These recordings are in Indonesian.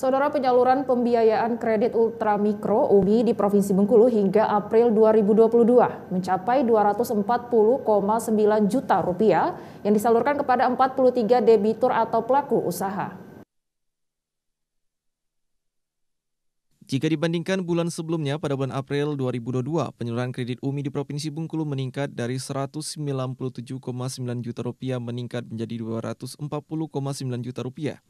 Saudara penyaluran pembiayaan kredit ultramikro UMI di Provinsi Bengkulu hingga April 2022 mencapai 240,9 juta rupiah yang disalurkan kepada 43 debitur atau pelaku usaha. Jika dibandingkan bulan sebelumnya pada bulan April 2022, penyaluran kredit UMI di Provinsi Bengkulu meningkat dari 197,9 juta rupiah meningkat menjadi 240,9 juta rupiah.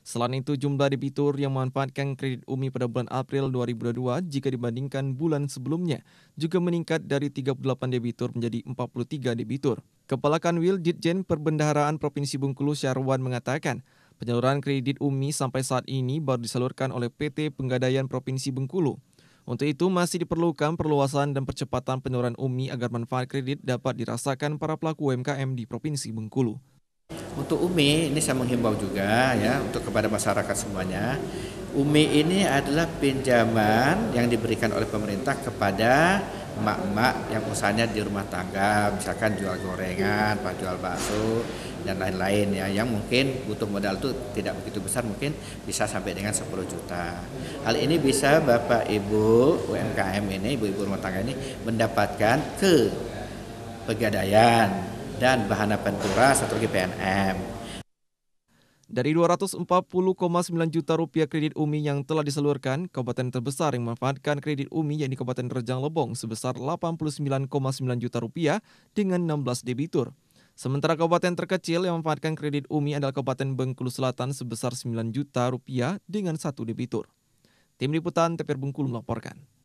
Selain itu, jumlah debitur yang memanfaatkan kredit UMI pada bulan April 2022 jika dibandingkan bulan sebelumnya juga meningkat dari 38 debitur menjadi 43 debitur. Kepala Kanwil Ditjen Perbendaharaan Provinsi Bengkulu Syarwan mengatakan, penyaluran kredit UMI sampai saat ini baru disalurkan oleh PT Penggadaian Provinsi Bengkulu. Untuk itu masih diperlukan perluasan dan percepatan penyaluran UMI agar manfaat kredit dapat dirasakan para pelaku UMKM di Provinsi Bengkulu. Untuk UMI ini saya menghimbau juga ya untuk kepada masyarakat semuanya. UMI ini adalah pinjaman yang diberikan oleh pemerintah kepada mak-mak yang usahanya di rumah tangga, misalkan jual gorengan, jual bakso dan lain-lain ya yang mungkin butuh modal itu tidak begitu besar mungkin bisa sampai dengan 10 juta. Hal ini bisa Bapak Ibu UMKM ini, ibu-ibu rumah tangga ini mendapatkan ke pegadaian dan Bahana Ventura satu lagi PNM. Dari 240,9 juta rupiah kredit UMI yang telah diseluruhkan, kabupaten terbesar yang memanfaatkan kredit UMI yakni Kabupaten Rejang Lebong sebesar 89,9 juta rupiah dengan 16 debitur. Sementara kabupaten terkecil yang memanfaatkan kredit UMI adalah Kabupaten Bengkulu Selatan sebesar 9 juta rupiah dengan satu debitur. Tim Liputan Tepir Bengkulu melaporkan.